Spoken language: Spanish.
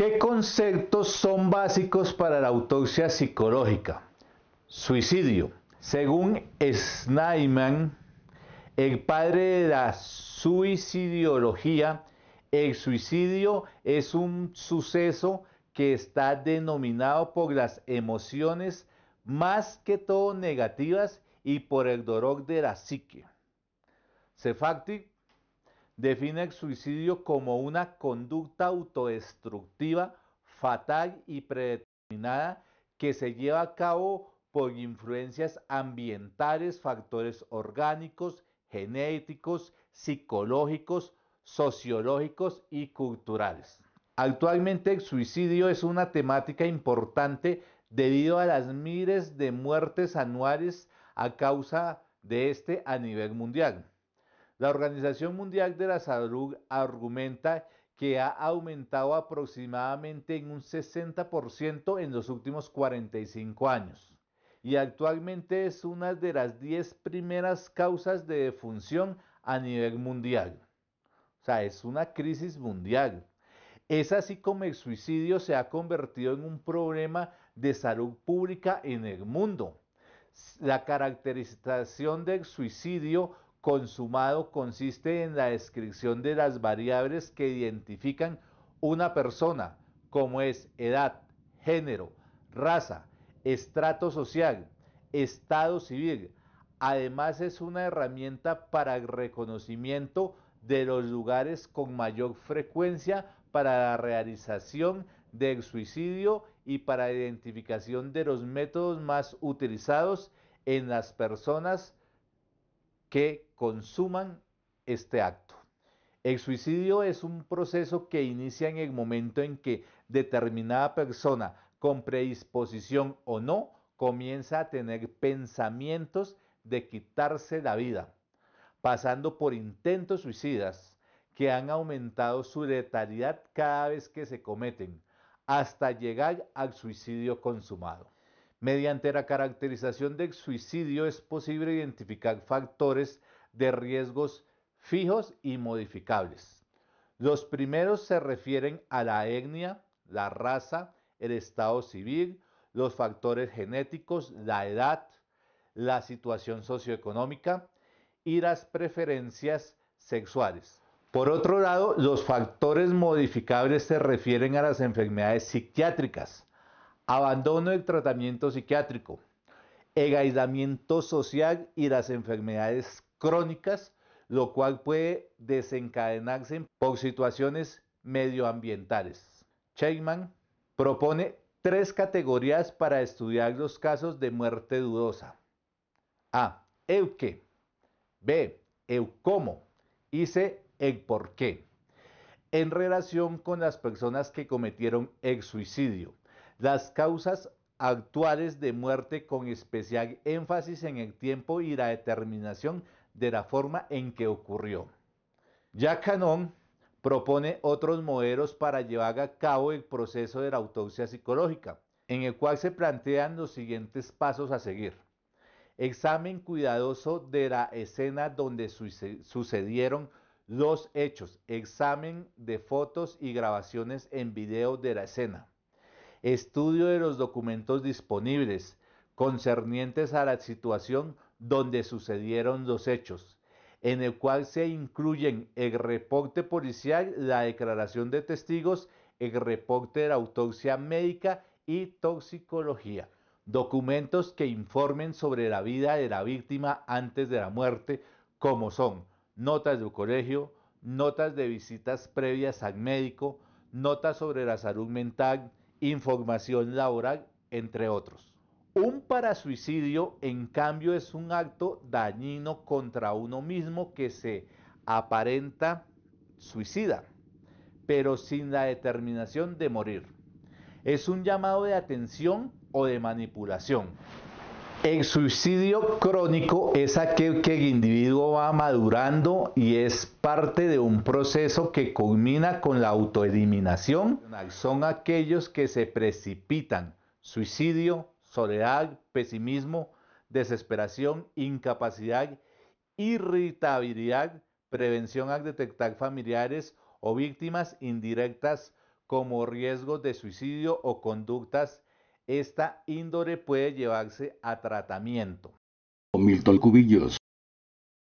¿Qué conceptos son básicos para la autopsia psicológica? Suicidio. Según Snyman, el padre de la suicidiología, el suicidio es un suceso que está denominado por las emociones más que todo negativas y por el dolor de la psique. Cefáctico define el suicidio como una conducta autodestructiva, fatal y predeterminada que se lleva a cabo por influencias ambientales, factores orgánicos, genéticos, psicológicos, sociológicos y culturales. Actualmente el suicidio es una temática importante debido a las miles de muertes anuales a causa de este a nivel mundial. La Organización Mundial de la Salud argumenta que ha aumentado aproximadamente en un 60% en los últimos 45 años y actualmente es una de las 10 primeras causas de defunción a nivel mundial. O sea, es una crisis mundial. Es así como el suicidio se ha convertido en un problema de salud pública en el mundo. La caracterización del suicidio consumado consiste en la descripción de las variables que identifican una persona, como es edad, género, raza, estrato social, estado civil. Además es una herramienta para el reconocimiento de los lugares con mayor frecuencia para la realización del suicidio y para la identificación de los métodos más utilizados en las personas que consuman este acto. El suicidio es un proceso que inicia en el momento en que determinada persona, con predisposición o no, comienza a tener pensamientos de quitarse la vida, pasando por intentos suicidas que han aumentado su letalidad cada vez que se cometen, hasta llegar al suicidio consumado. Mediante la caracterización del suicidio es posible identificar factores de riesgos fijos y modificables. Los primeros se refieren a la etnia, la raza, el estado civil, los factores genéticos, la edad, la situación socioeconómica y las preferencias sexuales. Por otro lado, los factores modificables se refieren a las enfermedades psiquiátricas, abandono del tratamiento psiquiátrico, el aislamiento social y las enfermedades crónicas, lo cual puede desencadenarse por situaciones medioambientales. Sheinman propone tres categorías para estudiar los casos de muerte dudosa. A. El qué. B. El cómo. Y C. El por qué. En relación con las personas que cometieron el suicidio. Las causas actuales de muerte con especial énfasis en el tiempo y la determinación de la forma en que ocurrió. Ya Canon propone otros modelos para llevar a cabo el proceso de la autopsia psicológica, en el cual se plantean los siguientes pasos a seguir. Examen cuidadoso de la escena donde sucedieron los hechos. Examen de fotos y grabaciones en video de la escena estudio de los documentos disponibles concernientes a la situación donde sucedieron los hechos, en el cual se incluyen el reporte policial, la declaración de testigos, el reporte de la autopsia médica y toxicología, documentos que informen sobre la vida de la víctima antes de la muerte, como son notas del colegio, notas de visitas previas al médico, notas sobre la salud mental, información laboral, entre otros. Un parasuicidio, en cambio, es un acto dañino contra uno mismo que se aparenta suicida, pero sin la determinación de morir. Es un llamado de atención o de manipulación. El suicidio crónico es aquel que el individuo va madurando y es parte de un proceso que culmina con la autoeliminación. Son aquellos que se precipitan. Suicidio, soledad, pesimismo, desesperación, incapacidad, irritabilidad, prevención al detectar familiares o víctimas indirectas como riesgos de suicidio o conductas esta índole puede llevarse a tratamiento.